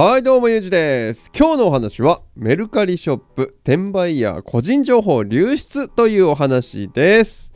はいどうもゆうじです今日のお話はメルカリショップ転売ヤー個人情報流出というお話です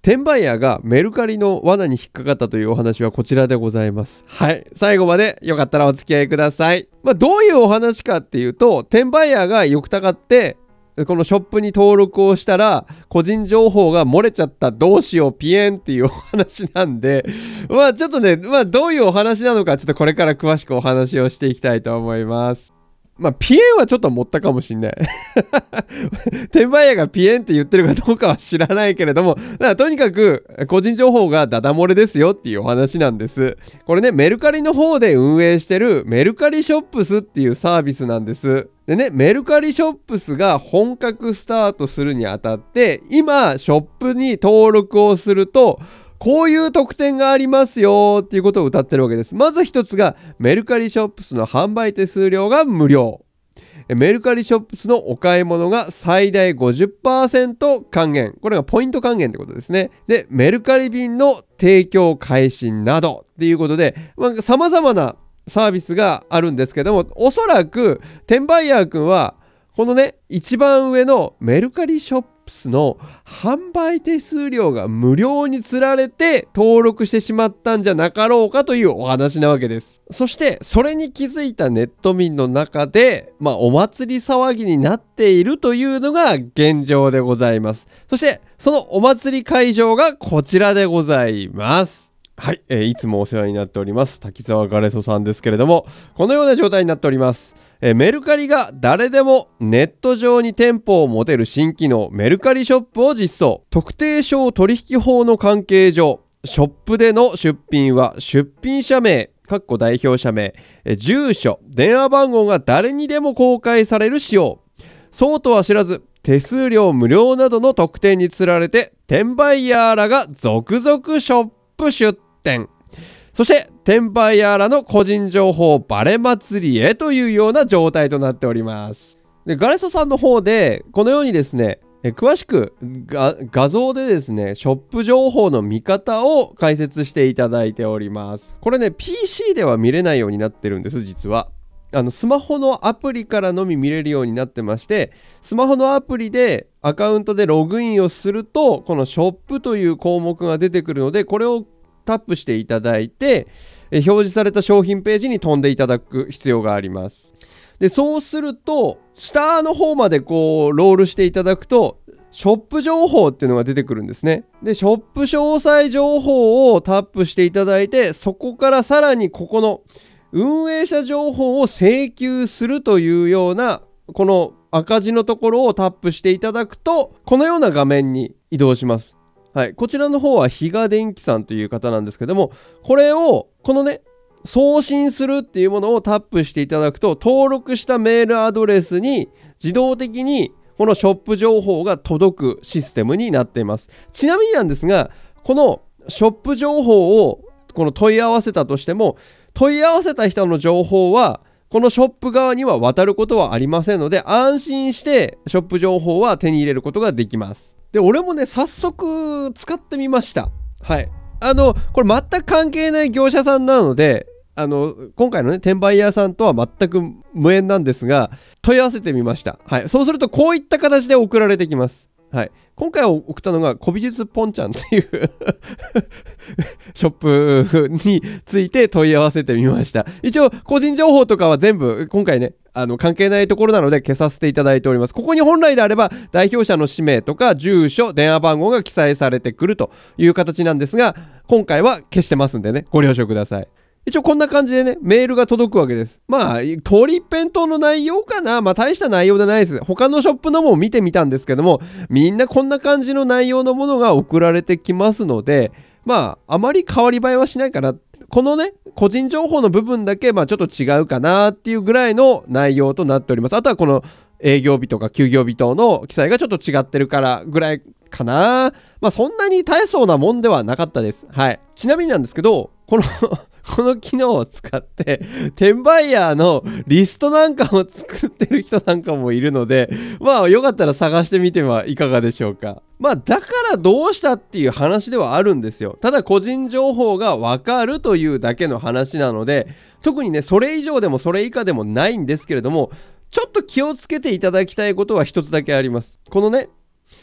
転売ヤーがメルカリの罠に引っかかったというお話はこちらでございますはい最後までよかったらお付き合いくださいまあ、どういうお話かっていうと転売ヤーがよくたかってこのショップに登録をしたら、個人情報が漏れちゃった、どうしよう、ピエンっていうお話なんで、まあちょっとね、まあどういうお話なのか、ちょっとこれから詳しくお話をしていきたいと思います。まあ、ピエンはちょっと持ったかもしんない転売 屋がピエンって言ってるかどうかは知らないけれども、とにかく個人情報がダダ漏れですよっていうお話なんです。これね、メルカリの方で運営してるメルカリショップスっていうサービスなんです。でね、メルカリショップスが本格スタートするにあたって、今、ショップに登録をすると、こういう特典がありますよっていうことを歌ってるわけです。まず一つが、メルカリショップスの販売手数料が無料。メルカリショップスのお買い物が最大50%還元。これがポイント還元ってことですね。で、メルカリ便の提供開始などっていうことで、まあ、様々なサービスがあるんですけどもおそらく転売ヤーんはこのね一番上のメルカリショップスの販売手数料が無料につられて登録してしまったんじゃなかろうかというお話なわけですそしてそれに気づいたネット民の中でまあお祭り騒ぎになっているというのが現状でございますそしてそのお祭り会場がこちらでございますはい、えー、いつもお世話になっております滝沢ガレソさんですけれどもこのような状態になっております、えー、メルカリが誰でもネット上に店舗を持てる新機能メルカリショップを実装特定商取引法の関係上ショップでの出品は出品者名かっこ代表者名住所電話番号が誰にでも公開される仕様そうとは知らず手数料無料などの特典につられて転売ヤーらが続々ショップ出店。そして、転売アーらの個人情報バレ祭りへというような状態となっております。でガレソさんの方で、このようにですね、え詳しく画像でですねショップ情報の見方を解説していただいておりますこれね PC では見れないようになってるんです実はあのスマホのアプリからのみ見れるようになってましてスマホのアプリでアカウントでログインをするとこのショップという項目が出てくるのでこれをタップしていただいてえ表示された商品ページに飛んでいただく必要がありますでそうすると下の方までこうロールしていただくとショップ情報っていうのが出てくるんですね。で、ショップ詳細情報をタップしていただいて、そこからさらにここの運営者情報を請求するというようなこの赤字のところをタップしていただくとこのような画面に移動します。はい、こちらの方は比嘉電機さんという方なんですけどもこれをこのね送信するっていうものをタップしていただくと登録したメールアドレスに自動的にこのショップ情報が届くシステムになっていますちなみになんですがこのショップ情報をこの問い合わせたとしても問い合わせた人の情報はこのショップ側には渡ることはありませんので安心してショップ情報は手に入れることができますで俺もね早速使ってみましたはいあのこれ全く関係ない業者さんなのであの今回のね転売屋さんとは全く無縁なんですが問い合わせてみましたはいそうするとこういった形で送られてきますはい今回送ったのが、古美術ポンちゃんっていう ショップについて問い合わせてみました。一応、個人情報とかは全部、今回ね、あの、関係ないところなので消させていただいております。ここに本来であれば、代表者の氏名とか、住所、電話番号が記載されてくるという形なんですが、今回は消してますんでね、ご了承ください。一応こんな感じでね、メールが届くわけです。まあ、通り一辺倒の内容かなまあ大した内容じゃないです。他のショップのも見てみたんですけども、みんなこんな感じの内容のものが送られてきますので、まあ、あまり変わり映えはしないかな。このね、個人情報の部分だけ、まあちょっと違うかなっていうぐらいの内容となっております。あとはこの営業日とか休業日等の記載がちょっと違ってるからぐらいかな。まあそんなに大層なもんではなかったです。はい。ちなみになんですけど、このこの機能を使って転売ヤーのリストなんかも作ってる人なんかもいるのでまあよかったら探してみてはいかがでしょうかまあだからどうしたっていう話ではあるんですよただ個人情報がわかるというだけの話なので特にねそれ以上でもそれ以下でもないんですけれどもちょっと気をつけていただきたいことは一つだけありますこのね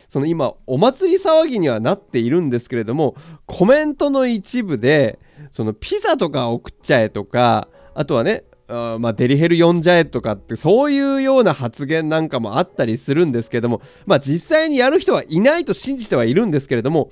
その今お祭り騒ぎにはなっているんですけれどもコメントの一部でそのピザとか送っちゃえとかあとはねあまあ、デリヘル呼んじゃえとかってそういうような発言なんかもあったりするんですけども、まあ、実際にやる人はいないと信じてはいるんですけれども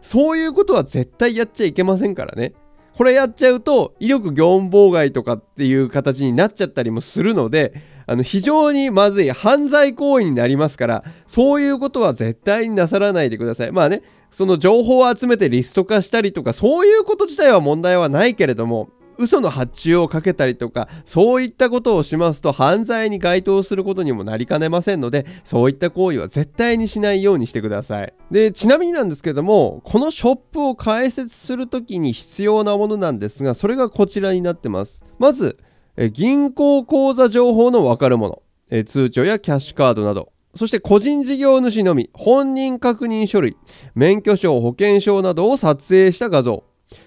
そういうことは絶対やっちゃいけませんからねこれやっちゃうと威力業務妨害とかっていう形になっちゃったりもするのであの非常にまずい犯罪行為になりますからそういうことは絶対になさらないでくださいまあねその情報を集めてリスト化したりとかそういうこと自体は問題はないけれども嘘の発注をかけたりとかそういったことをしますと犯罪に該当することにもなりかねませんのでそういった行為は絶対にしないようにしてくださいでちなみになんですけどもこのショップを開設する時に必要なものなんですがそれがこちらになってますまずえ銀行口座情報のわかるもの、え通帳やキャッシュカードなど、そして個人事業主のみ、本人確認書類、免許証、保険証などを撮影した画像。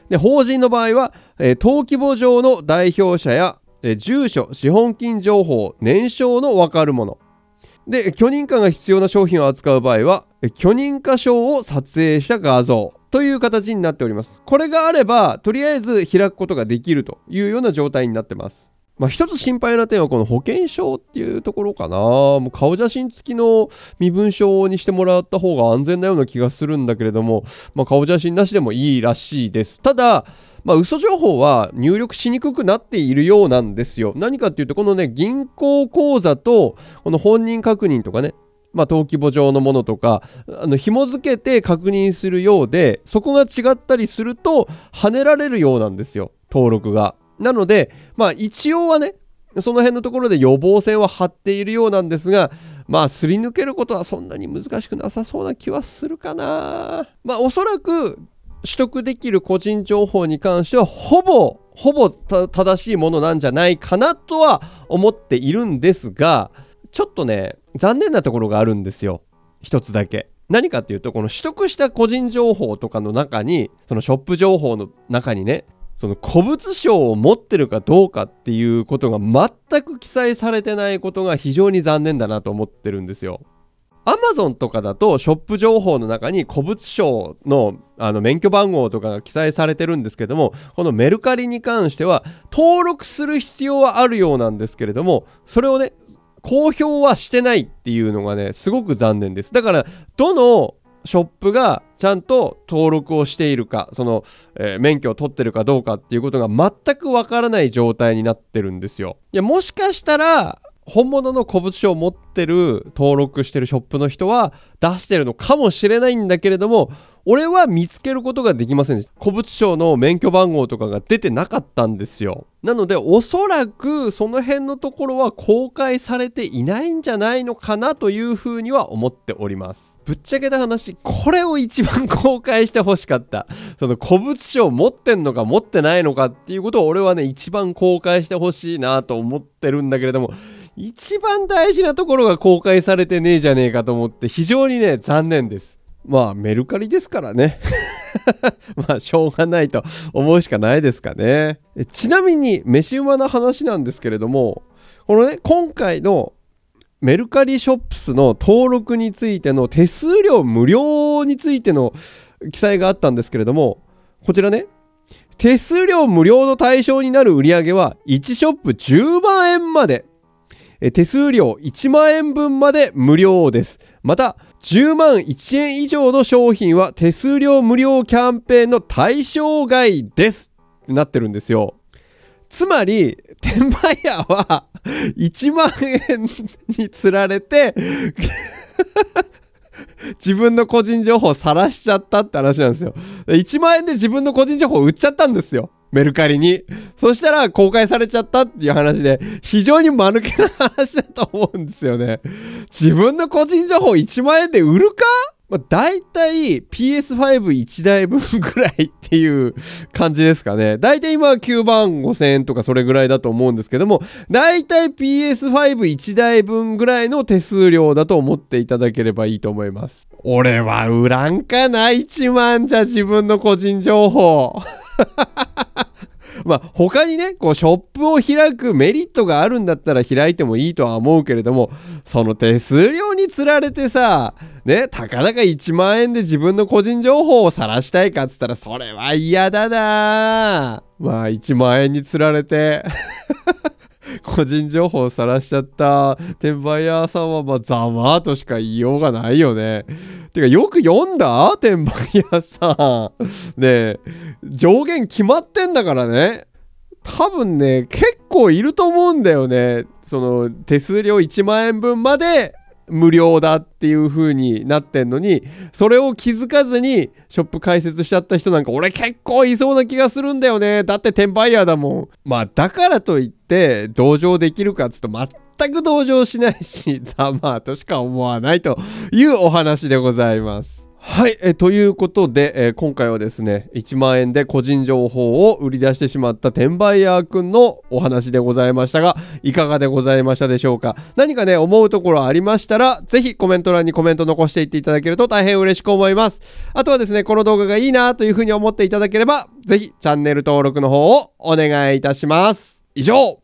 で法人の場合は、え登記簿上の代表者や、え住所、資本金情報、年商のわかるもの。で、許認可が必要な商品を扱う場合は、許認可証を撮影した画像という形になっております。これがあれば、とりあえず開くことができるというような状態になってます。まあ、一つ心配な点はこの保険証っていうところかな。もう顔写真付きの身分証にしてもらった方が安全なような気がするんだけれども、まあ、顔写真なしでもいいらしいです。ただ、まあ、嘘情報は入力しにくくなっているようなんですよ。何かっていうと、このね、銀行口座と、この本人確認とかね、まあ、登記簿上のものとかあの紐付けて確認するようでそこが違ったりすると跳ねられるようなんですよ登録が。なので、まあ一応はね、その辺のところで予防線は張っているようなんですが、まあ、すり抜けることはそんなに難しくなさそうな気はするかな。まあ、おそらく取得できる個人情報に関しては、ほぼ、ほぼ正しいものなんじゃないかなとは思っているんですが、ちょっとね、残念なところがあるんですよ。一つだけ。何かっていうと、この取得した個人情報とかの中に、そのショップ情報の中にね、その古物商を持ってるかどうかっていうことが全く記載されてないことが非常に残念だなと思ってるんですよ。アマゾンとかだとショップ情報の中に古物商のあの免許番号とかが記載されてるんですけどもこのメルカリに関しては登録する必要はあるようなんですけれどもそれをね公表はしてないっていうのがねすごく残念ですだからどのショップがちゃんと登録をしているかその、えー、免許を取ってるかどうかっていうことが全くわからない状態になってるんですよ。いやもしかしたら本物の古物商を持ってる登録してるショップの人は出してるのかもしれないんだけれども俺は見つけることができませんでした古物商の免許番号とかが出てなかったんですよなのでおそらくその辺のところは公開されていないんじゃないのかなというふうには思っておりますぶっちゃけた話これを一番公開してほしかった その古物商持ってんのか持ってないのかっていうことを俺はね一番公開してほしいなと思ってるんだけれども一番大事なところが公開されてねえじゃねえかと思って非常にね残念ですまあメルカリですからね まあしょうがないと思うしかないですかねちなみに飯馬な話なんですけれどもこのね今回のメルカリショップスの登録についての手数料無料についての記載があったんですけれども、こちらね、手数料無料の対象になる売り上げは1ショップ10万円まで、手数料1万円分まで無料です。また、10万1円以上の商品は手数料無料キャンペーンの対象外です。なってるんですよ。つまり、転売ヤーは1万円につられて自分の個人情報さらしちゃったって話なんですよ。1万円で自分の個人情報売っちゃったんですよ。メルカリに。そしたら公開されちゃったっていう話で、非常に間抜けな話だと思うんですよね。自分の個人情報1万円で売るかまあ、大体 PS51 台分ぐらいっていう感じですかね。大体今9万5千円とかそれぐらいだと思うんですけども、大体 PS51 台分ぐらいの手数料だと思っていただければいいと思います。俺は売らんかな ?1 万じゃ自分の個人情報。まあ、他にね、こう、ショップを開くメリットがあるんだったら開いてもいいとは思うけれども、その手数料につられてさ、ね、たかだか1万円で自分の個人情報を晒したいかっつったら、それは嫌だなまあ、1万円につられて 個人情報を晒しちゃった転売屋さんはまあざまとしか言いようがないよね。てか、よく読んだ転売屋さん。ねえ、上限決まってんだからね。多分ね、結構いると思うんだよね。その、手数料1万円分まで無料だっていう風になってんのにそれを気づかずにショップ開設しちゃった人なんか俺結構いそうな気がするんだよねだって転売ヤーだもんまあだからといって同情できるかっつうと全く同情しないし、ザマーとしか思わないというお話でございます。はい、えということで、え今回はですね1万円で個人情報を売り出してしまった転売ヤーくんのお話でございましたがいかがでございましたでしょうか何かね思うところありましたら是非コメント欄にコメント残していっていただけると大変嬉しく思いますあとはですねこの動画がいいなというふうに思っていただければ是非チャンネル登録の方をお願いいたします以上